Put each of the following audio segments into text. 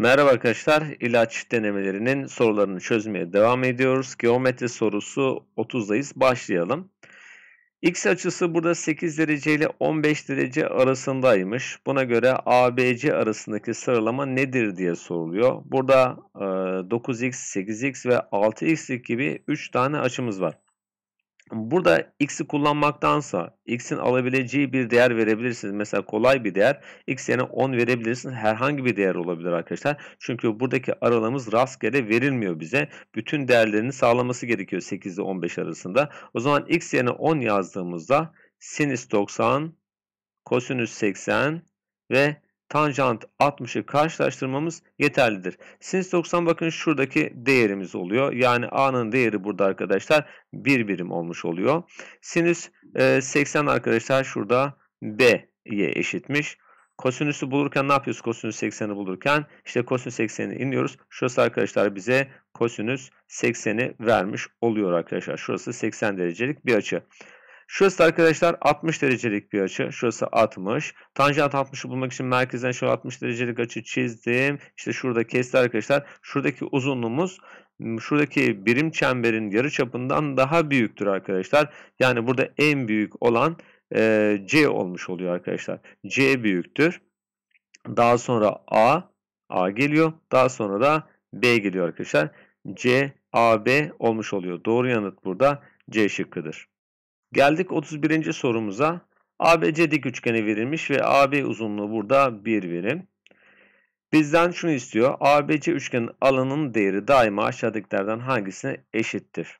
Merhaba arkadaşlar, ilaç denemelerinin sorularını çözmeye devam ediyoruz. Geometri sorusu 30'dayız, başlayalım. X açısı burada 8 derece ile 15 derece arasındaymış. Buna göre ABC arasındaki sıralama nedir diye soruluyor. Burada 9x, 8x ve 6x gibi 3 tane açımız var. Burada x'i kullanmaktansa x'in alabileceği bir değer verebilirsiniz. Mesela kolay bir değer. x yerine 10 verebilirsiniz. Herhangi bir değer olabilir arkadaşlar. Çünkü buradaki aralığımız rastgele verilmiyor bize. Bütün değerlerini sağlaması gerekiyor 8 ile 15 arasında. O zaman x yerine 10 yazdığımızda sinüs 90, kosinüs 80 ve tanjant 60'ı karşılaştırmamız yeterlidir. Sinüs 90 bakın şuradaki değerimiz oluyor. Yani A'nın değeri burada arkadaşlar 1 birim olmuş oluyor. Sinüs 80 e, arkadaşlar şurada B'ye eşitmiş. Kosinüsü bulurken ne yapıyoruz? Kosinüs 80'i bulurken işte kosinüs 80'i iniyoruz. Şurası arkadaşlar bize kosinüs 80'i vermiş oluyor arkadaşlar. Şurası 80 derecelik bir açı. Şurası arkadaşlar 60 derecelik bir açı. Şurası 60. Tanjant 60'ı bulmak için merkezden şöyle 60 derecelik açı çizdim. İşte şurada kesti arkadaşlar. Şuradaki uzunluğumuz şuradaki birim çemberin yarı çapından daha büyüktür arkadaşlar. Yani burada en büyük olan e, C olmuş oluyor arkadaşlar. C büyüktür. Daha sonra A. A geliyor. Daha sonra da B geliyor arkadaşlar. C, A, B olmuş oluyor. Doğru yanıt burada C şıkkıdır. Geldik 31. sorumuza. ABC dik üçgeni verilmiş ve AB uzunluğu burada 1 birim. Bizden şunu istiyor. ABC üçgenin alanının değeri daima aşağıdakilerden hangisine eşittir?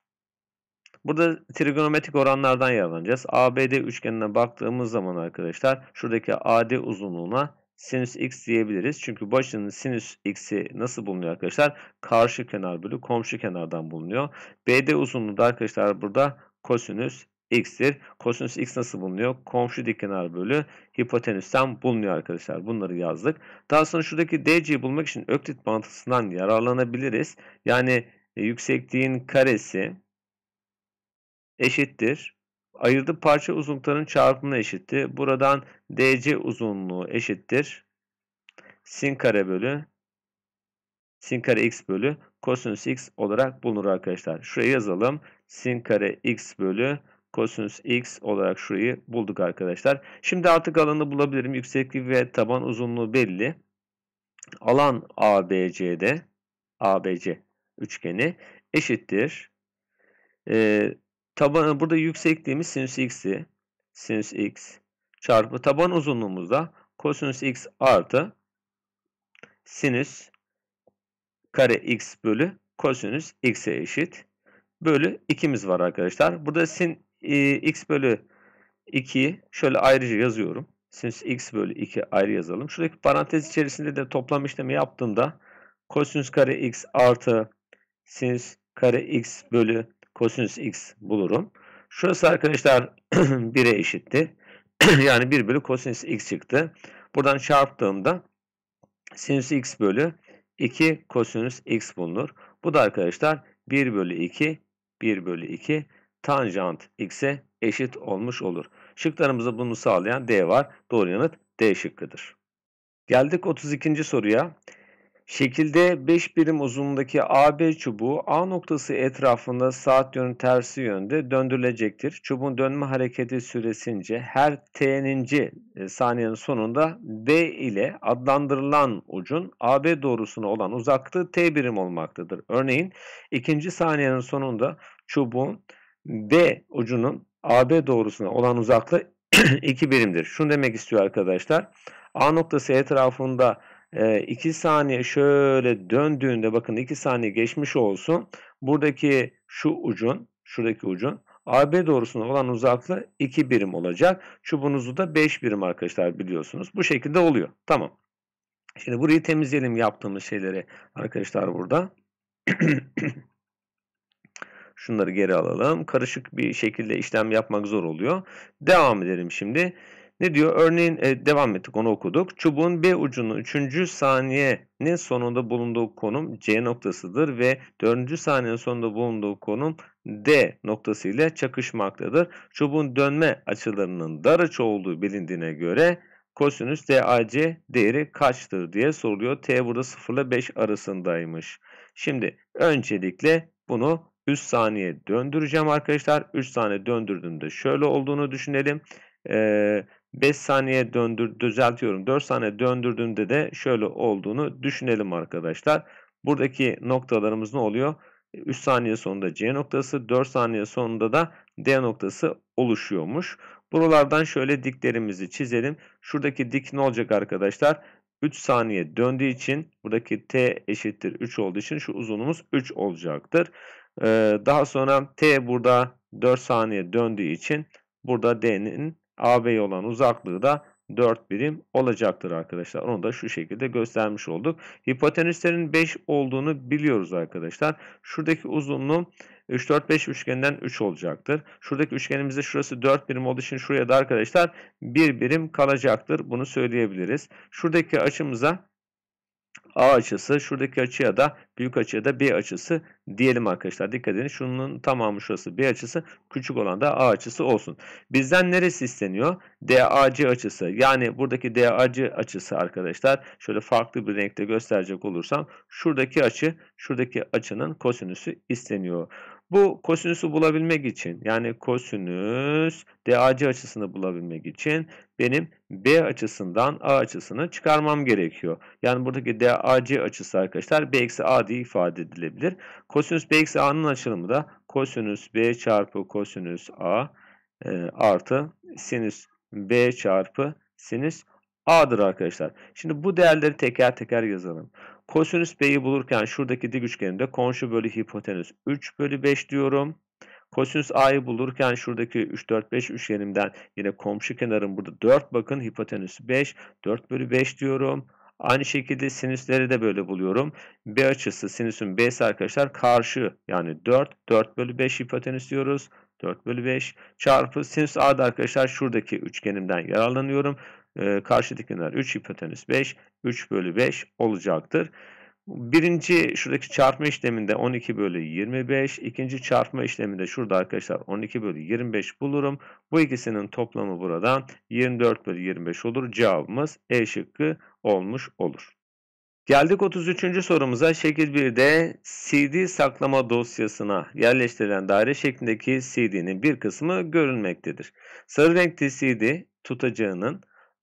Burada trigonometrik oranlardan yararlanacağız. ABD üçgenine baktığımız zaman arkadaşlar şuradaki AD uzunluğuna sinüs x diyebiliriz. Çünkü başının sinüs x'i nasıl bulunuyor arkadaşlar? Karşı kenar bölü komşu kenardan bulunuyor. BD uzunluğu da arkadaşlar burada kosinüs x'tir. Kosinüs x nasıl bulunuyor? Komşu dikenar bölü hipotenüsten bulunuyor arkadaşlar. Bunları yazdık. Daha sonra şuradaki DC'yi bulmak için öklit mantısından yararlanabiliriz. Yani e, yüksekliğin karesi eşittir. ayırdı parça uzunlukların çarpımına eşitti. Buradan DC uzunluğu eşittir. Sin kare bölü sin kare x bölü kosinüs x olarak bulunur arkadaşlar. Şuraya yazalım. Sin kare x bölü kosinüs x olarak şurayı bulduk arkadaşlar. Şimdi artık alanı bulabilirim. Yükseklik ve taban uzunluğu belli. Alan ABC'de ABC üçgeni eşittir. Ee, taban, burada yüksekliğimiz sinüs x'i sinüs x çarpı taban uzunluğumuzda kosinüs x artı sinüs kare x bölü kosinüs x'e eşit bölü 2'miz var arkadaşlar. Burada sin ee, x bölü 2'yi şöyle ayrıca yazıyorum. Sinüs x bölü 2 ayrı yazalım. Şuradaki parantez içerisinde de toplam işlemi yaptığımda kosinüs kare x artı sinüs kare x bölü kosinüs x bulurum. Şurası arkadaşlar 1'e eşitti. yani 1 bölü kosinüs x çıktı. Buradan çarptığımda sinüs x bölü 2 kosinüs x bulunur. Bu da arkadaşlar 1 bölü 2 1 bölü 2 tanjant x'e eşit olmuş olur. Şıklarımızda bunu sağlayan D var. Doğru yanıt D şıkkıdır. Geldik 32. soruya. Şekilde 5 birim uzunluğundaki AB çubuğu A noktası etrafında saat yönü tersi yönde döndürülecektir. Çubuğun dönme hareketi süresince her t'ninci e, saniyenin sonunda D ile adlandırılan ucun AB doğrusuna olan uzaklığı t birim olmaktadır. Örneğin ikinci saniyenin sonunda çubuğun B ucunun AB doğrusuna olan uzaklığı 2 birimdir. Şunu demek istiyor arkadaşlar. A noktası etrafında 2 e, saniye şöyle döndüğünde bakın 2 saniye geçmiş olsun. Buradaki şu ucun, şuradaki ucun AB doğrusuna olan uzaklığı 2 birim olacak. Çubuğunuzu da 5 birim arkadaşlar biliyorsunuz. Bu şekilde oluyor. Tamam. Şimdi burayı temizleyelim yaptığımız şeyleri arkadaşlar burada. Şunları geri alalım. Karışık bir şekilde işlem yapmak zor oluyor. Devam edelim şimdi. Ne diyor? Örneğin e, devam ettik onu okuduk. Çubuğun B ucunun 3. saniyenin sonunda bulunduğu konum C noktasıdır ve 4. saniyenin sonunda bulunduğu konum D noktası ile çakışmaktadır. Çubuğun dönme açılarının dar açı olduğu bilindiğine göre kosinüs DAC değeri kaçtır diye soruluyor. T burada 0 ile 5 arasındaymış. Şimdi öncelikle bunu 3 saniye döndüreceğim arkadaşlar. 3 saniye döndürdüğümde şöyle olduğunu düşünelim. Ee, 5 saniye döndür düzeltiyorum. 4 saniye döndürdüğümde de şöyle olduğunu düşünelim arkadaşlar. Buradaki noktalarımız ne oluyor? 3 saniye sonunda C noktası, 4 saniye sonunda da D noktası oluşuyormuş. Buralardan şöyle diklerimizi çizelim. Şuradaki dik ne olacak arkadaşlar? 3 saniye döndüğü için buradaki T eşittir 3 olduğu için şu uzunluğumuz 3 olacaktır. Ee, daha sonra T burada 4 saniye döndüğü için burada D'nin AB'ye olan uzaklığı da 4 birim olacaktır arkadaşlar. Onu da şu şekilde göstermiş olduk. Hipotenüslerin 5 olduğunu biliyoruz arkadaşlar. Şuradaki uzunluğu 3-4-5 üçgeninden 3 olacaktır. Şuradaki üçgenimizde şurası 4 birim olduğu için şuraya da arkadaşlar 1 birim kalacaktır. Bunu söyleyebiliriz. Şuradaki açımıza A açısı, şuradaki açıya da büyük açıya da B açısı diyelim arkadaşlar. Dikkat edin şunun tamamı şurası B açısı, küçük olan da A açısı olsun. Bizden neresi isteniyor? DAC açısı. Yani buradaki DAC açısı arkadaşlar şöyle farklı bir renkte gösterecek olursam şuradaki açı, şuradaki açının kosinüsü isteniyor. Bu kosinüsü bulabilmek için yani kosinüs DAC açısını bulabilmek için benim B açısından A açısını çıkarmam gerekiyor. Yani buradaki DAC açısı arkadaşlar B eksi A diye ifade edilebilir. Kosinüs B eksi A'nın açılımı da kosinüs B çarpı kosinüs A e, artı sinüs B çarpı sinüs A'dır arkadaşlar. Şimdi bu değerleri teker teker yazalım. Kosinüs B'yi bulurken şuradaki dik üçgeninde komşu bölü hipotenüs 3 bölü 5 diyorum. Kosinüs A'yı bulurken şuradaki 3, 4, 5 üçgenimden yine komşu kenarım burada 4 bakın hipotenüs 5. 4 bölü 5 diyorum. Aynı şekilde sinüsleri de böyle buluyorum. B açısı sinüsün B'si arkadaşlar karşı yani 4. 4 bölü 5 hipotenüs diyoruz. 4 bölü 5 çarpı sinüs A'da arkadaşlar şuradaki üçgenimden yararlanıyorum e, kenar 3 hipotenüs 5 3 bölü 5 olacaktır. Birinci şuradaki çarpma işleminde 12 bölü 25. ikinci çarpma işleminde şurada arkadaşlar 12 bölü 25 bulurum. Bu ikisinin toplamı buradan 24 bölü 25 olur. Cevabımız E şıkkı olmuş olur. Geldik 33. sorumuza. Şekil 1'de CD saklama dosyasına yerleştirilen daire şeklindeki CD'nin bir kısmı görülmektedir. Sarı renkli CD tutacağının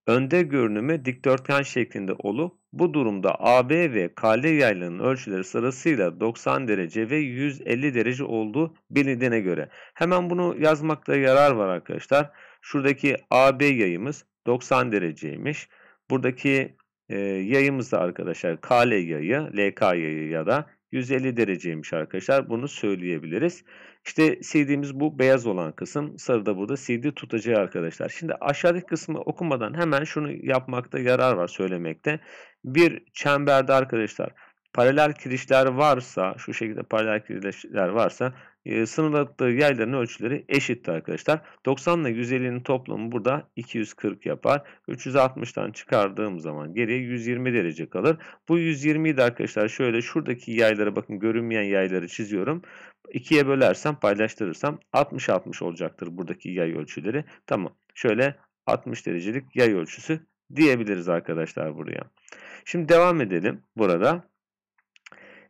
Önde görünümü dikdörtgen şeklinde olup bu durumda AB ve KL yaylarının ölçüleri sırasıyla 90 derece ve 150 derece olduğu bilindiğine göre. Hemen bunu yazmakta yarar var arkadaşlar. Şuradaki AB yayımız 90 dereceymiş. Buradaki e, yayımız da arkadaşlar KL yayı, LK yayı ya da 150 dereceymiş arkadaşlar. Bunu söyleyebiliriz. İşte CD'miz bu beyaz olan kısım. Sarı da burada CD tutacağı arkadaşlar. Şimdi aşağıdaki kısmı okumadan hemen şunu yapmakta yarar var söylemekte. Bir çemberde arkadaşlar paralel kirişler varsa şu şekilde paralel kirişler varsa ee, sınırladığı yayların ölçüleri eşittir arkadaşlar. 90 ile 150'nin toplamı burada 240 yapar. 360'tan çıkardığım zaman geriye 120 derece kalır. Bu 120'yi de arkadaşlar şöyle şuradaki yaylara bakın görünmeyen yayları çiziyorum. İkiye bölersem paylaştırırsam 60-60 olacaktır buradaki yay ölçüleri. Tamam şöyle 60 derecelik yay ölçüsü diyebiliriz arkadaşlar buraya. Şimdi devam edelim burada.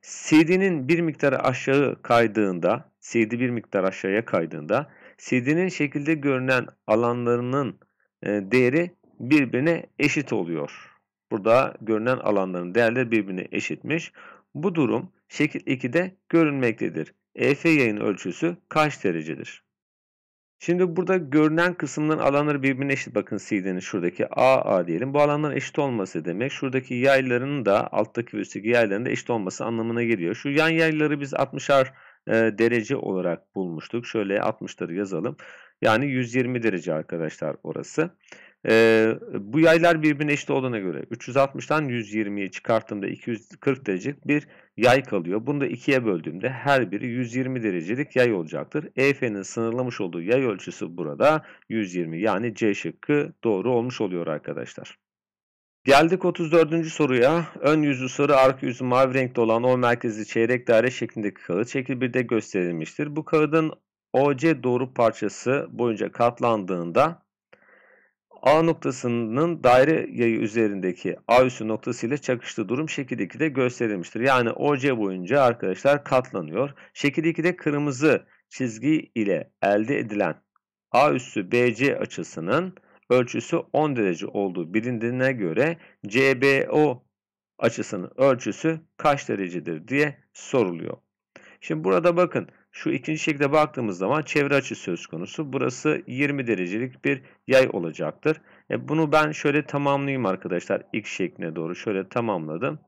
CD'nin bir miktarı aşağı kaydığında CD bir miktar aşağıya kaydığında CD'nin şekilde görünen alanlarının e, değeri birbirine eşit oluyor. Burada görünen alanların değerleri birbirine eşitmiş. Bu durum şekil 2'de görünmektedir. EF yayın ölçüsü kaç derecedir? Şimdi burada görünen kısımların alanları birbirine eşit. Bakın CD'nin şuradaki AA diyelim. Bu alanların eşit olması demek şuradaki yayların da alttaki ve üstteki yayların da eşit olması anlamına geliyor. Şu yan yayları biz 60'ar e, derece olarak bulmuştuk. Şöyle 60'ları yazalım. Yani 120 derece arkadaşlar orası. E, bu yaylar birbirine eşit olduğuna göre 360'tan 120'ye çıkarttığımda 240 derecelik bir yay kalıyor. Bunu da ikiye böldüğümde her biri 120 derecelik yay olacaktır. EF'nin sınırlamış olduğu yay ölçüsü burada 120 yani C şıkkı doğru olmuş oluyor arkadaşlar. Geldik 34. soruya. Ön yüzü sarı, arka yüzü mavi renkte olan O merkezi çeyrek daire şeklindeki kağıt şekil 1'de gösterilmiştir. Bu kağıdın OC doğru parçası boyunca katlandığında A noktasının daire yayı üzerindeki A üssü noktası ile çakıştığı durum şekil 2'de gösterilmiştir. Yani OC boyunca arkadaşlar katlanıyor. Şekil 2'de kırmızı çizgi ile elde edilen A üssü BC açısının ölçüsü 10 derece olduğu bilindiğine göre CBO açısının ölçüsü kaç derecedir diye soruluyor. Şimdi burada bakın şu ikinci şekilde baktığımız zaman çevre açı söz konusu. Burası 20 derecelik bir yay olacaktır. E bunu ben şöyle tamamlayayım arkadaşlar. X şekline doğru şöyle tamamladım.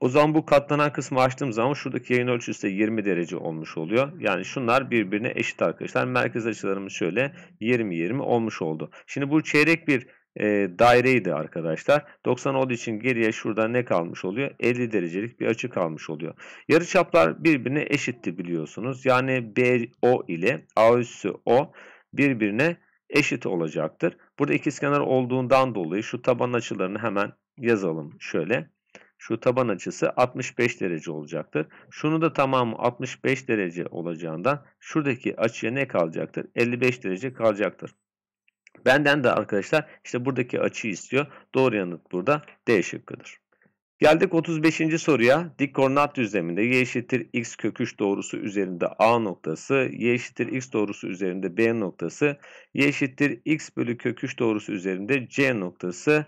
O zaman bu katlanan kısmı açtığım zaman şuradaki yayın ölçüsü de 20 derece olmuş oluyor. Yani şunlar birbirine eşit arkadaşlar. Merkez açılarımız şöyle 20-20 olmuş oldu. Şimdi bu çeyrek bir e, daireydi arkadaşlar. 90 olduğu için geriye şurada ne kalmış oluyor? 50 derecelik bir açı kalmış oluyor. Yarıçaplar birbirine eşitti biliyorsunuz. Yani BO ile A üssü O birbirine eşit olacaktır. Burada ikizkenar olduğundan dolayı şu taban açılarını hemen yazalım şöyle şu taban açısı 65 derece olacaktır. Şunu da tamamı 65 derece olacağından şuradaki açıya ne kalacaktır? 55 derece kalacaktır. Benden de arkadaşlar işte buradaki açıyı istiyor. Doğru yanıt burada D şıkkıdır. Geldik 35. soruya. Dik koordinat düzleminde y eşittir x köküş doğrusu üzerinde a noktası, y eşittir x doğrusu üzerinde b noktası, y eşittir x bölü köküş doğrusu üzerinde c noktası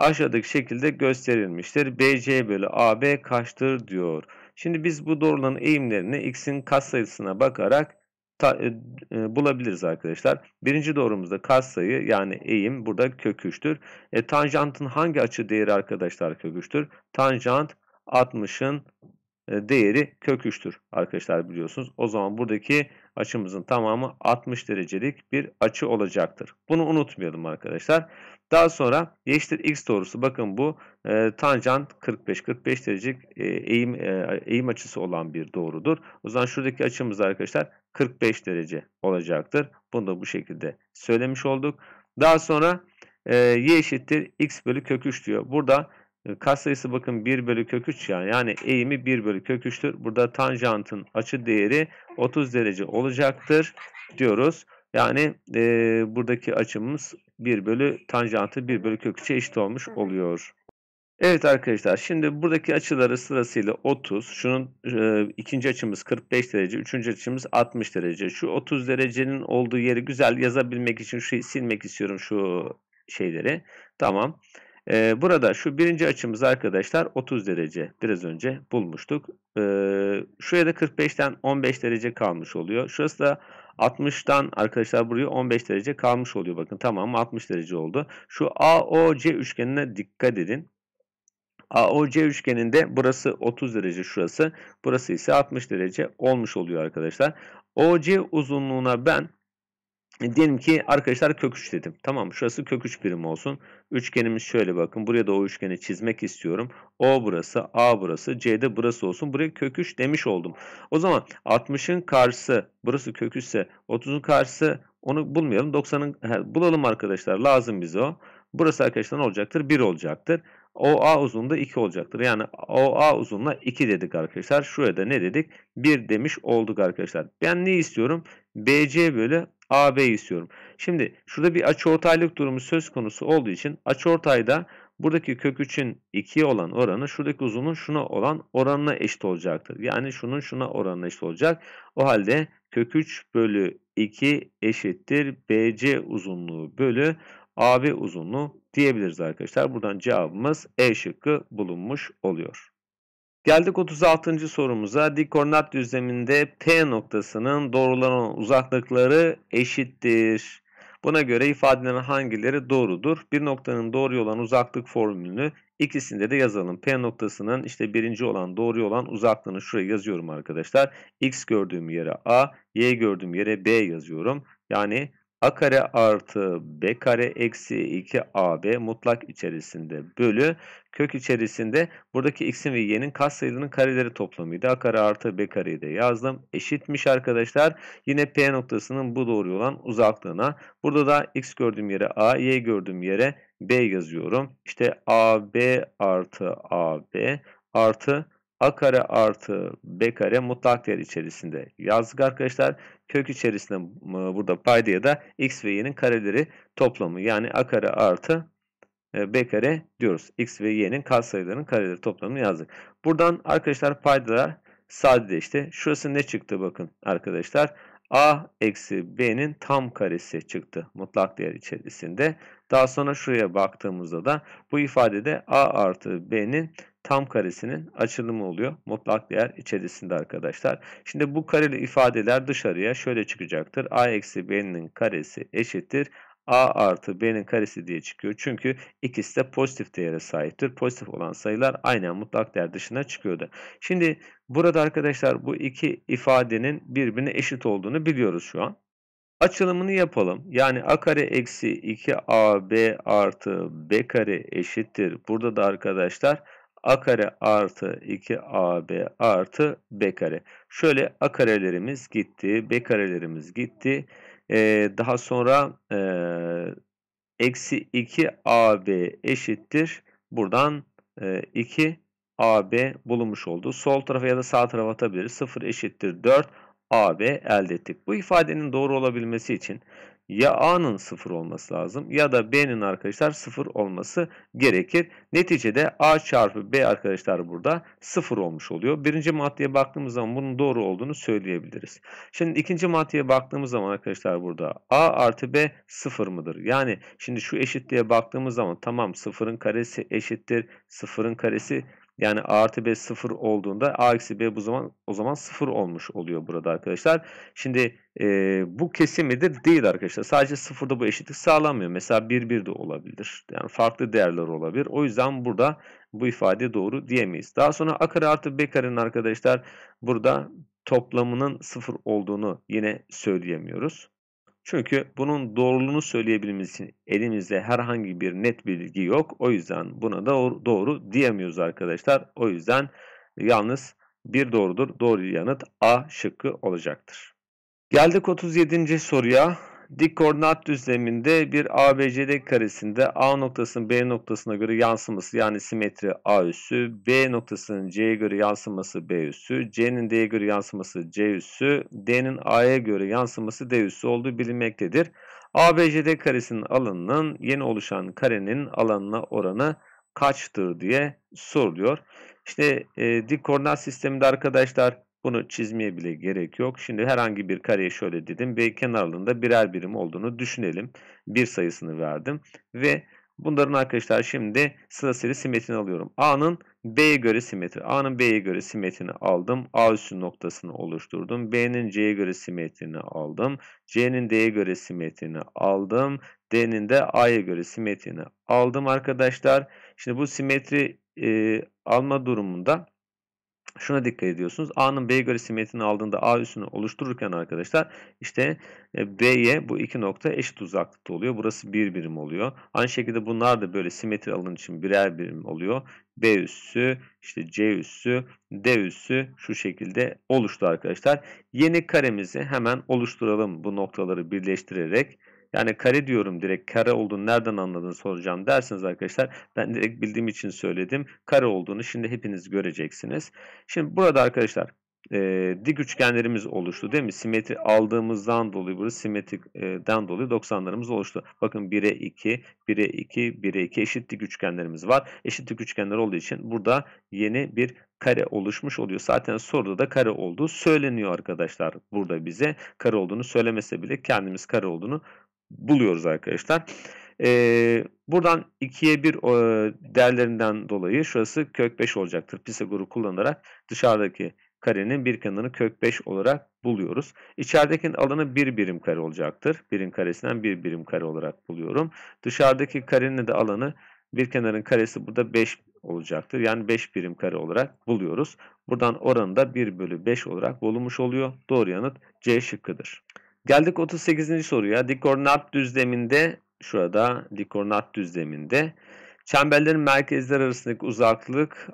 aşağıdaki şekilde gösterilmiştir. BC bölü AB kaçtır diyor. Şimdi biz bu doğruların eğimlerini x'in katsayısına bakarak ta, e, e, bulabiliriz arkadaşlar. Birinci doğrumuzda katsayı yani eğim burada kök E, tanjantın hangi açı değeri arkadaşlar kök Tanjant 60'ın e, değeri kök arkadaşlar biliyorsunuz. O zaman buradaki açımızın tamamı 60 derecelik bir açı olacaktır. Bunu unutmayalım arkadaşlar. Daha sonra eşittir x doğrusu. Bakın bu e, tanjant 45. 45 derecelik e, eğim, e, eğim açısı olan bir doğrudur. O zaman şuradaki açımız arkadaşlar 45 derece olacaktır. Bunu da bu şekilde söylemiş olduk. Daha sonra e, y eşittir x bölü kök 3 diyor. Burada e, Kas sayısı bakın 1 bölü kök 3 yani. Yani eğimi 1 bölü kök 3'tür. Burada tanjantın açı değeri 30 derece olacaktır diyoruz. Yani e, buradaki açımız 1 bölü tanjantı 1 bölü kök 3'e eşit olmuş oluyor. Evet arkadaşlar şimdi buradaki açıları sırasıyla 30, şunun e, ikinci açımız 45 derece, üçüncü açımız 60 derece. Şu 30 derecenin olduğu yeri güzel yazabilmek için şu silmek istiyorum şu şeyleri. Tamam. E, burada şu birinci açımız arkadaşlar 30 derece biraz önce bulmuştuk. E, şuraya da 45'ten 15 derece kalmış oluyor. Şurası da 60'tan arkadaşlar buraya 15 derece kalmış oluyor. Bakın tamam 60 derece oldu. Şu AOC üçgenine dikkat edin. AOC üçgeninde burası 30 derece şurası. Burası ise 60 derece olmuş oluyor arkadaşlar. OC uzunluğuna ben e, diyelim ki arkadaşlar kök 3 dedim. Tamam şurası kök 3 birim olsun. Üçgenimiz şöyle bakın. Buraya da o üçgeni çizmek istiyorum. O burası, A burası, C de burası olsun. Buraya kök 3 demiş oldum. O zaman 60'ın karşısı burası kök 3 ise 30'un karşısı onu bulmayalım. 90'ın bulalım arkadaşlar. Lazım bize o. Burası arkadaşlar ne olacaktır? 1 olacaktır. OA uzunluğu da 2 olacaktır. Yani OA uzunluğuna 2 dedik arkadaşlar. Şuraya da ne dedik? 1 demiş olduk arkadaşlar. Ben ne istiyorum? BC bölü AB istiyorum. Şimdi şurada bir açıortaylık durumu söz konusu olduğu için açıortayda buradaki kök 3'ün 2'ye olan oranı şuradaki uzunluğun şuna olan oranına eşit olacaktır. Yani şunun şuna oranına eşit olacak. O halde kök 3 bölü 2 eşittir BC uzunluğu bölü AB uzunluğu diyebiliriz arkadaşlar. Buradan cevabımız E şıkkı bulunmuş oluyor. Geldik 36. sorumuza. Dikornat düzleminde P noktasının doğrulanan uzaklıkları eşittir. Buna göre ifadelerin hangileri doğrudur? Bir noktanın doğru olan uzaklık formülünü ikisinde de yazalım. P noktasının işte birinci olan doğru olan uzaklığını şuraya yazıyorum arkadaşlar. X gördüğüm yere A, Y gördüğüm yere B yazıyorum. Yani a kare artı b kare eksi 2 ab mutlak içerisinde bölü kök içerisinde buradaki x'in ve y'nin katsayılarının kareleri toplamıydı. a kare artı b kareyi de yazdım. Eşitmiş arkadaşlar. Yine p noktasının bu doğruya olan uzaklığına. Burada da x gördüğüm yere a, y gördüğüm yere b yazıyorum. İşte ab artı ab artı a kare artı b kare mutlak değer içerisinde yazdık arkadaşlar. Kök içerisinde burada payda da x ve y'nin kareleri toplamı yani a kare artı e, b kare diyoruz. x ve y'nin katsayılarının kareleri toplamını yazdık. Buradan arkadaşlar paydalar sadeleşti. Şurası ne çıktı bakın arkadaşlar. A eksi B'nin tam karesi çıktı mutlak değer içerisinde. Daha sonra şuraya baktığımızda da bu ifadede A artı B'nin tam karesinin açılımı oluyor. Mutlak değer içerisinde arkadaşlar. Şimdi bu kareli ifadeler dışarıya şöyle çıkacaktır. A eksi B'nin karesi eşittir a artı b'nin karesi diye çıkıyor. Çünkü ikisi de pozitif değere sahiptir. Pozitif olan sayılar aynen mutlak değer dışına çıkıyordu. Şimdi burada arkadaşlar bu iki ifadenin birbirine eşit olduğunu biliyoruz şu an. Açılımını yapalım. Yani a kare eksi 2ab artı b kare eşittir. Burada da arkadaşlar a kare artı 2ab artı b kare. Şöyle a karelerimiz gitti, b karelerimiz gitti. E, daha sonra eksi 2 AB eşittir. Buradan e, 2 AB bulunmuş oldu. Sol tarafa ya da sağ tarafa atabiliriz. 0 eşittir 4 AB elde ettik. Bu ifadenin doğru olabilmesi için ya A'nın sıfır olması lazım ya da B'nin arkadaşlar sıfır olması gerekir. Neticede A çarpı B arkadaşlar burada sıfır olmuş oluyor. Birinci maddeye baktığımız zaman bunun doğru olduğunu söyleyebiliriz. Şimdi ikinci maddeye baktığımız zaman arkadaşlar burada A artı B sıfır mıdır? Yani şimdi şu eşitliğe baktığımız zaman tamam sıfırın karesi eşittir sıfırın karesi yani a artı b 0 olduğunda a eksi b bu zaman o zaman 0 olmuş oluyor burada arkadaşlar. Şimdi e, bu kesin midir? Değil arkadaşlar. Sadece 0'da bu eşitlik sağlanmıyor. Mesela 1 1 de olabilir. Yani farklı değerler olabilir. O yüzden burada bu ifade doğru diyemeyiz. Daha sonra a kare artı b karenin arkadaşlar burada toplamının 0 olduğunu yine söyleyemiyoruz. Çünkü bunun doğruluğunu söyleyebilmemiz için elimizde herhangi bir net bilgi yok. O yüzden buna da doğru, doğru diyemiyoruz arkadaşlar. O yüzden yalnız bir doğrudur. Doğru yanıt A şıkkı olacaktır. Geldik 37. soruya dik koordinat düzleminde bir ABCD karesinde A noktasının B noktasına göre yansıması yani simetri A üssü, B noktasının C'ye göre yansıması B üssü, C'nin D'ye göre yansıması C üssü, D'nin A'ya göre yansıması D üssü olduğu bilinmektedir. ABCD karesinin alanının yeni oluşan karenin alanına oranı kaçtır diye soruluyor. İşte e, dik koordinat sisteminde arkadaşlar bunu çizmeye bile gerek yok. Şimdi herhangi bir kareye şöyle dedim ve kenarlarında birer birim olduğunu düşünelim. Bir sayısını verdim ve bunların arkadaşlar şimdi sırasıyla simetrini alıyorum. A'nın B'ye göre simetri. A'nın B'ye göre simetrini aldım. A üssü noktasını oluşturdum. B'nin C'ye göre simetrini aldım. C'nin D'ye göre simetrini aldım. D'nin de A'ya göre simetrini aldım arkadaşlar. Şimdi bu simetri e, alma durumunda şuna dikkat ediyorsunuz. A'nın B'ye göre simetrini aldığında A üssünü oluştururken arkadaşlar işte e, B'ye bu iki nokta eşit uzaklıkta oluyor. Burası bir birim oluyor. Aynı şekilde bunlar da böyle simetri alın için birer birim oluyor. B üssü, işte C üssü, D üssü şu şekilde oluştu arkadaşlar. Yeni karemizi hemen oluşturalım bu noktaları birleştirerek. Yani kare diyorum direkt kare olduğunu nereden anladın soracağım dersiniz arkadaşlar. Ben direkt bildiğim için söyledim. Kare olduğunu şimdi hepiniz göreceksiniz. Şimdi burada arkadaşlar e, dik üçgenlerimiz oluştu değil mi? Simetri aldığımızdan dolayı burası simetrikten dolayı 90'larımız oluştu. Bakın 1'e 2, 1'e 2, 1'e 2 eşit dik üçgenlerimiz var. Eşit dik üçgenler olduğu için burada yeni bir kare oluşmuş oluyor. Zaten soruda da kare olduğu söyleniyor arkadaşlar. Burada bize kare olduğunu söylemese bile kendimiz kare olduğunu buluyoruz arkadaşlar. E, buradan 2'ye 1 e, değerlerinden dolayı şurası kök 5 olacaktır. Pisagor'u kullanarak dışarıdaki karenin bir kenarını kök 5 olarak buluyoruz. İçeridekinin alanı bir birim kare olacaktır. Birin karesinden bir birim kare olarak buluyorum. Dışarıdaki karenin de alanı bir kenarın karesi burada 5 olacaktır. Yani 5 birim kare olarak buluyoruz. Buradan oranı da 1 bölü 5 olarak bulunmuş oluyor. Doğru yanıt C şıkkıdır. Geldik 38. soruya. Dik koordinat düzleminde şurada dik koordinat düzleminde çemberlerin merkezler arasındaki uzaklık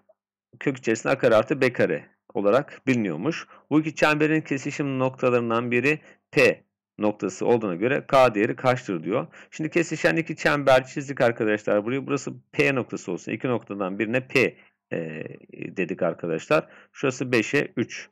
kök içerisinde a kare artı b kare olarak biliniyormuş. Bu iki çemberin kesişim noktalarından biri P noktası olduğuna göre K değeri kaçtır diyor. Şimdi kesişen iki çember çizdik arkadaşlar. Burayı burası P noktası olsun. İki noktadan birine P e, dedik arkadaşlar. Şurası 5'e 3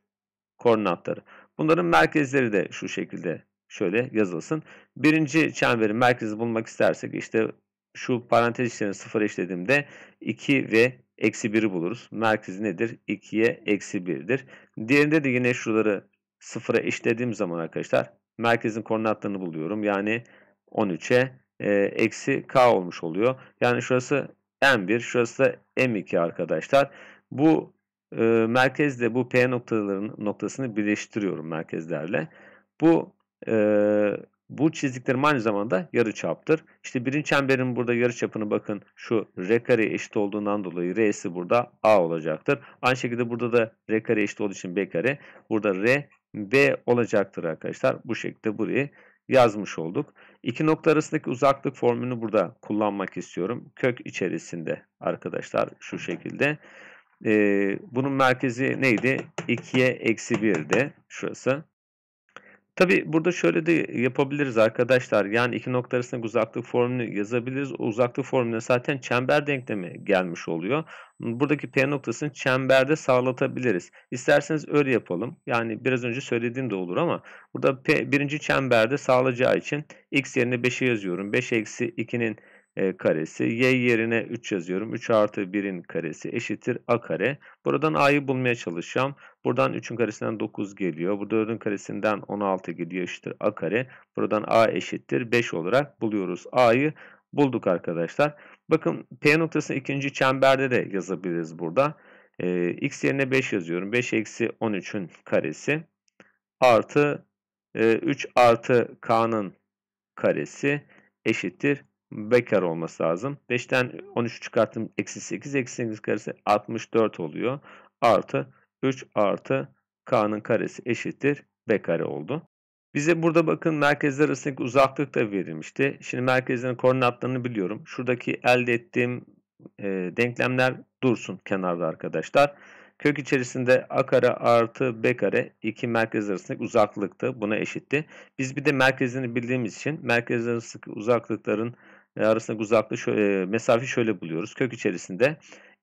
koordinatları. Bunların merkezleri de şu şekilde şöyle yazılsın. Birinci çemberin merkezi bulmak istersek işte şu parantez içlerini sıfır eşlediğimde 2 ve eksi 1'i buluruz. Merkezi nedir? 2'ye eksi 1'dir. Diğerinde de yine şuraları sıfıra eşlediğim zaman arkadaşlar merkezin koordinatlarını buluyorum. Yani 13'e e, eksi k olmuş oluyor. Yani şurası m1 şurası da m2 arkadaşlar. Bu e, merkezde bu p noktalarının noktasını birleştiriyorum merkezlerle. Bu e, bu çizdiklerim aynı zamanda yarı çaptır. İşte birinci çemberin burada yarı çapını bakın şu r kare eşit olduğundan dolayı r'si burada a olacaktır. Aynı şekilde burada da r kare eşit olduğu için b kare. Burada r b olacaktır arkadaşlar. Bu şekilde burayı yazmış olduk. İki nokta arasındaki uzaklık formülünü burada kullanmak istiyorum. Kök içerisinde arkadaşlar şu şekilde. Ee, bunun merkezi neydi? 2'ye eksi 1'di şurası. Tabi burada şöyle de yapabiliriz arkadaşlar. Yani iki nokta arasındaki uzaklık formülünü yazabiliriz. O uzaklık formülüne zaten çember denklemi gelmiş oluyor. Buradaki P noktasını çemberde sağlatabiliriz. İsterseniz öyle yapalım. Yani biraz önce söylediğim de olur ama burada P birinci çemberde sağlayacağı için x yerine 5'e yazıyorum. 5 eksi 2'nin e, karesi. Y yerine 3 yazıyorum. 3 artı 1'in karesi eşittir a kare. Buradan a'yı bulmaya çalışacağım. Buradan 3'ün karesinden 9 geliyor. Burada 4'ün karesinden 16 geliyor eşittir a kare. Buradan a eşittir 5 olarak buluyoruz. a'yı bulduk arkadaşlar. Bakın P noktasını ikinci çemberde de yazabiliriz burada. E, x yerine 5 yazıyorum. 5 eksi 13'ün karesi artı e, 3 artı k'nın karesi eşittir bekar olması lazım. 5'ten 13 çıkarttım. Eksi 8 eksi 8 karesi 64 oluyor. Artı 3 artı k'nın karesi eşittir b kare oldu. Bize burada bakın merkezler arasındaki uzaklık da verilmişti. Şimdi merkezlerin koordinatlarını biliyorum. Şuradaki elde ettiğim e, denklemler dursun kenarda arkadaşlar. Kök içerisinde a kare artı b kare iki merkez arasındaki uzaklıktı. Buna eşitti. Biz bir de merkezini bildiğimiz için merkezler arasındaki uzaklıkların e, arasındaki uzaklığı şöyle, mesafe şöyle buluyoruz. Kök içerisinde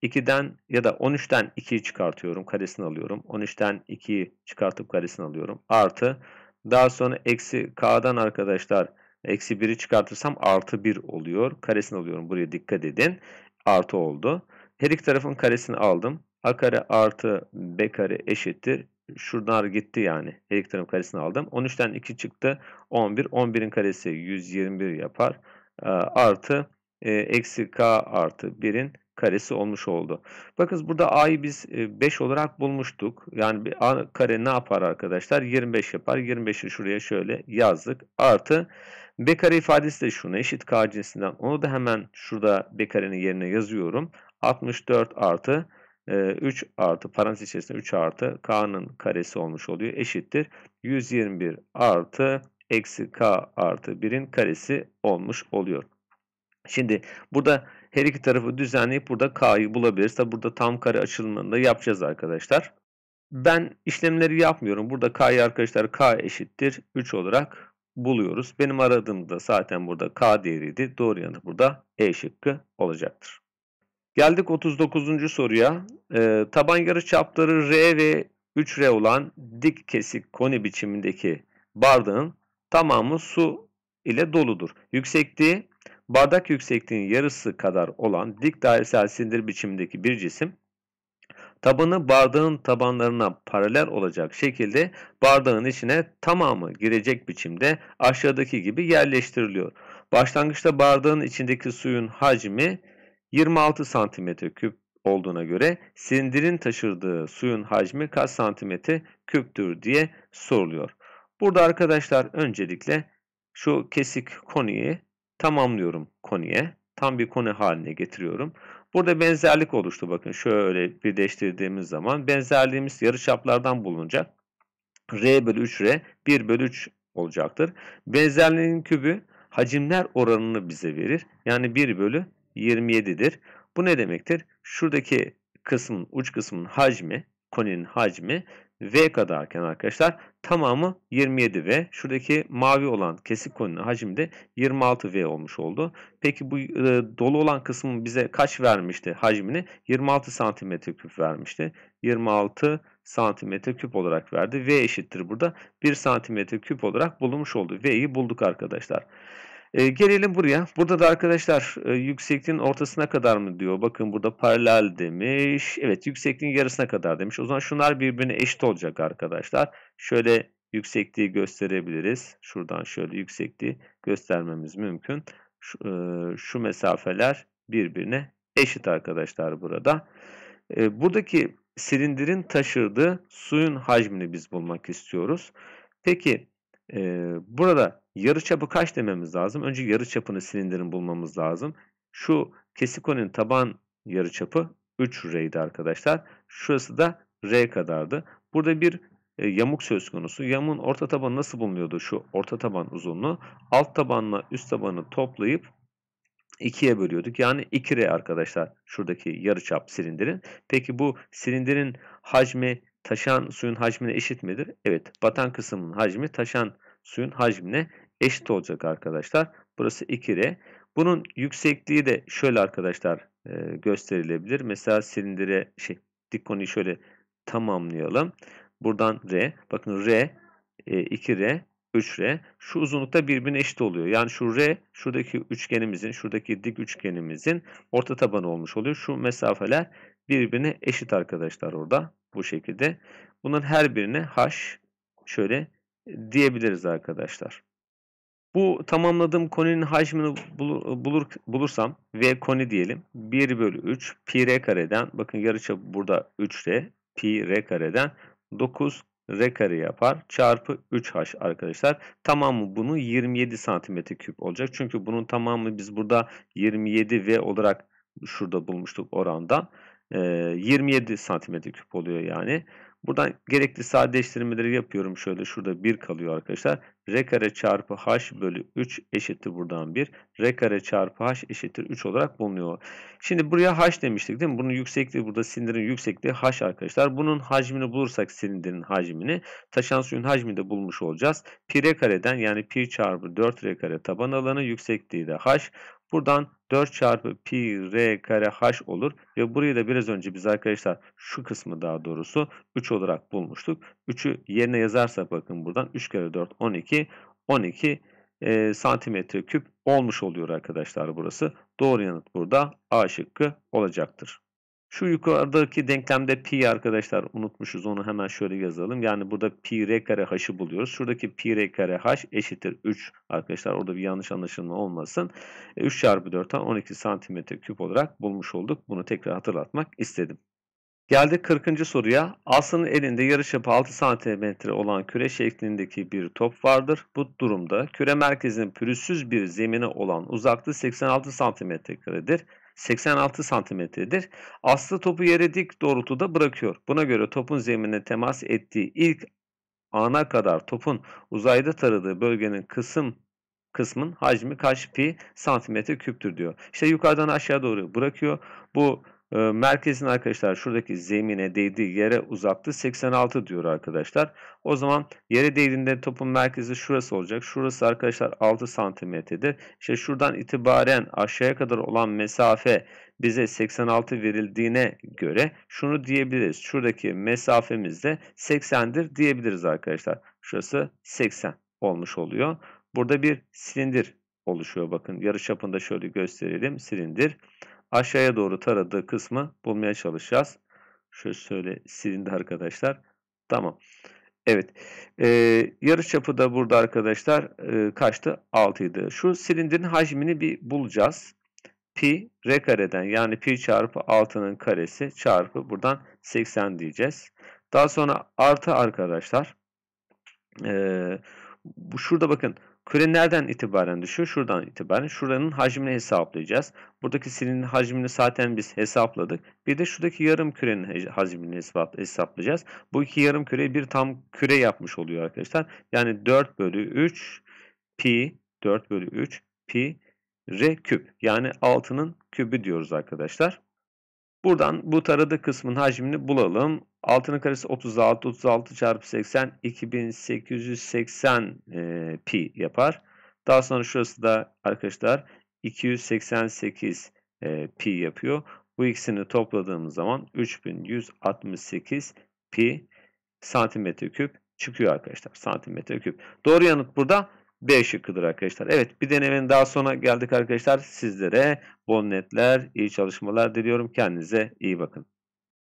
2'den ya da 13'ten 2'yi çıkartıyorum. Karesini alıyorum. 13'ten 2'yi çıkartıp karesini alıyorum. Artı daha sonra eksi k'dan arkadaşlar eksi 1'i çıkartırsam artı 1 oluyor. Karesini alıyorum. Buraya dikkat edin. Artı oldu. Her iki tarafın karesini aldım. A kare artı B kare eşittir. Şuradan gitti yani. Her iki tarafın karesini aldım. 13'ten 2 çıktı. 11. 11'in karesi 121 yapar. E, artı e, eksi k artı 1'in karesi olmuş oldu. Bakınız burada a'yı biz 5 e, olarak bulmuştuk. Yani a kare ne yapar arkadaşlar? 25 yapar. 25'i şuraya şöyle yazdık. Artı b kare ifadesi de şuna eşit k cinsinden. Onu da hemen şurada b karenin yerine yazıyorum. 64 artı 3 artı parantez içerisinde 3 artı k'nın karesi olmuş oluyor. Eşittir. 121 artı eksi k artı 1'in karesi olmuş oluyor. Şimdi burada her iki tarafı düzenleyip burada k'yı bulabiliriz. Tabi burada tam kare açılımında yapacağız arkadaşlar. Ben işlemleri yapmıyorum. Burada k'yı arkadaşlar k eşittir 3 olarak buluyoruz. Benim aradığım da zaten burada k değeriydi. Doğru yanı burada e şıkkı olacaktır. Geldik 39. soruya. E, taban yarıçapları R ve 3R olan dik kesik koni biçimindeki bardağın tamamı su ile doludur. Yüksekliği bardak yüksekliğinin yarısı kadar olan dik dairesel sindir biçimindeki bir cisim tabanı bardağın tabanlarına paralel olacak şekilde bardağın içine tamamı girecek biçimde aşağıdaki gibi yerleştiriliyor. Başlangıçta bardağın içindeki suyun hacmi 26 santimetre küp olduğuna göre sindirin taşırdığı suyun hacmi kaç santimetre küptür diye soruluyor. Burada arkadaşlar öncelikle şu kesik koniyi tamamlıyorum koniye. Tam bir koni haline getiriyorum. Burada benzerlik oluştu bakın. Şöyle birleştirdiğimiz zaman benzerliğimiz yarıçaplardan bulunacak. R bölü 3R 1 bölü 3 olacaktır. Benzerliğin kübü hacimler oranını bize verir. Yani 1 bölü 27'dir. Bu ne demektir? Şuradaki kısmın uç kısmın hacmi koninin hacmi V kadarken arkadaşlar tamamı 27 V. Şuradaki mavi olan kesik konunun hacmi de 26 V olmuş oldu. Peki bu e, dolu olan kısmı bize kaç vermişti hacmini? 26 santimetre küp vermişti. 26 santimetre küp olarak verdi. V eşittir burada 1 santimetre küp olarak bulunmuş oldu. V'yi bulduk arkadaşlar. E, gelelim buraya. Burada da arkadaşlar e, yüksekliğin ortasına kadar mı diyor. Bakın burada paralel demiş. Evet yüksekliğin yarısına kadar demiş. O zaman şunlar birbirine eşit olacak arkadaşlar. Şöyle yüksekliği gösterebiliriz. Şuradan şöyle yüksekliği göstermemiz mümkün. Şu, e, şu mesafeler birbirine eşit arkadaşlar burada. E, buradaki silindirin taşırdığı suyun hacmini biz bulmak istiyoruz. Peki e, burada Yarı çapı kaç dememiz lazım? Önce yarı çapını silindirin bulmamız lazım. Şu kesikonin taban yarıçapı 3 R'ydi arkadaşlar. Şurası da R kadardı. Burada bir e, yamuk söz konusu. Yamuğun orta tabanı nasıl bulunuyordu şu orta taban uzunluğu? Alt tabanla üst tabanı toplayıp ikiye bölüyorduk. Yani 2R arkadaşlar şuradaki yarı çap silindirin. Peki bu silindirin hacmi taşan suyun hacmine eşit midir? Evet. Batan kısmının hacmi taşan suyun hacmine eşit olacak arkadaşlar. Burası 2R. Bunun yüksekliği de şöyle arkadaşlar e, gösterilebilir. Mesela silindire şey dik şöyle tamamlayalım. Buradan R. Bakın R, e, 2R, 3R. Şu uzunlukta birbirine eşit oluyor. Yani şu R şuradaki üçgenimizin, şuradaki dik üçgenimizin orta tabanı olmuş oluyor. Şu mesafeler birbirine eşit arkadaşlar orada. Bu şekilde. Bunların her birine H şöyle diyebiliriz arkadaşlar. Bu tamamladığım koninin hacmini bulur, bulursam V koni diyelim. 1 bölü 3 pi r kareden bakın yarıçapı burada 3 r pi r kareden 9 r kare yapar. Çarpı 3h arkadaşlar. Tamamı bunu 27 santimetre küp olacak. Çünkü bunun tamamı biz burada 27 v olarak şurada bulmuştuk oranda. 27 ee, santimetre küp oluyor yani. Buradan gerekli sadeleştirmeleri yapıyorum. Şöyle şurada 1 kalıyor arkadaşlar. R kare çarpı H bölü 3 eşittir buradan 1. R kare çarpı H eşittir 3 olarak bulunuyor. Şimdi buraya H demiştik değil mi? Bunun yüksekliği burada silindirin yüksekliği H arkadaşlar. Bunun hacmini bulursak silindirin hacmini taşan suyun hacmini de bulmuş olacağız. Pi R kareden yani pi çarpı 4 R kare taban alanı yüksekliği de H. Buradan 4 çarpı pi r kare h olur ve burayı da biraz önce biz arkadaşlar şu kısmı daha doğrusu 3 olarak bulmuştuk. 3'ü yerine yazarsak bakın buradan 3 kere 4 12 12 e, santimetre küp olmuş oluyor arkadaşlar burası. Doğru yanıt burada A şıkkı olacaktır. Şu yukarıdaki denklemde pi arkadaşlar unutmuşuz onu hemen şöyle yazalım. Yani burada pi r kare h'ı buluyoruz. Şuradaki pi r kare h eşittir 3 arkadaşlar. Orada bir yanlış anlaşılma olmasın. 3 e, çarpı 4'ten 12 santimetre küp olarak bulmuş olduk. Bunu tekrar hatırlatmak istedim. Geldik 40. soruya. Aslı'nın elinde yarıçapı 6 cm olan küre şeklindeki bir top vardır. Bu durumda küre merkezinin pürüzsüz bir zemine olan uzaklığı 86 cm karedir. 86 santimetredir. Aslı topu yere dik doğrultuda bırakıyor. Buna göre topun zemine temas ettiği ilk ana kadar topun uzayda taradığı bölgenin kısım kısmın hacmi kaç pi santimetre küptür diyor. İşte yukarıdan aşağı doğru bırakıyor. Bu ee, merkezin arkadaşlar şuradaki zemine değdiği yere uzaktı 86 diyor arkadaşlar. O zaman yere değdiğinde topun merkezi şurası olacak. Şurası arkadaşlar 6 santimetredir. İşte şuradan itibaren aşağıya kadar olan mesafe bize 86 verildiğine göre şunu diyebiliriz. Şuradaki mesafemiz de 80'dir diyebiliriz arkadaşlar. Şurası 80 olmuş oluyor. Burada bir silindir oluşuyor bakın. Yarı çapında şöyle gösterelim. Silindir aşağıya doğru taradığı kısmı bulmaya çalışacağız. Şöyle söyle silindi arkadaşlar. Tamam. Evet. Ee, yarış çapı da burada arkadaşlar e, kaçtı? 6 idi. Şu silindirin hacmini bir bulacağız. Pi r kareden yani pi çarpı 6'nın karesi çarpı buradan 80 diyeceğiz. Daha sonra artı arkadaşlar. Ee, şurada bakın Küre nereden itibaren düşüyor? Şuradan itibaren. Şuranın hacmini hesaplayacağız. Buradaki silinin hacmini zaten biz hesapladık. Bir de şuradaki yarım kürenin hacmini hesaplayacağız. Bu iki yarım küreyi bir tam küre yapmış oluyor arkadaşlar. Yani 4 bölü 3 pi 4 bölü 3 pi r küp. Yani altının kübü diyoruz arkadaşlar. Buradan bu taradı kısmın hacmini bulalım. Altının karesi 36, 36 çarpı 80, 2880 e, pi yapar. Daha sonra şurası da arkadaşlar 288 e, pi yapıyor. Bu ikisini topladığımız zaman 3168 pi santimetre küp çıkıyor arkadaşlar. Santimetre küp. Doğru yanıt burada B şıkkıdır arkadaşlar. Evet bir denemenin daha sona geldik arkadaşlar. Sizlere bonnetler, iyi çalışmalar diliyorum. Kendinize iyi bakın.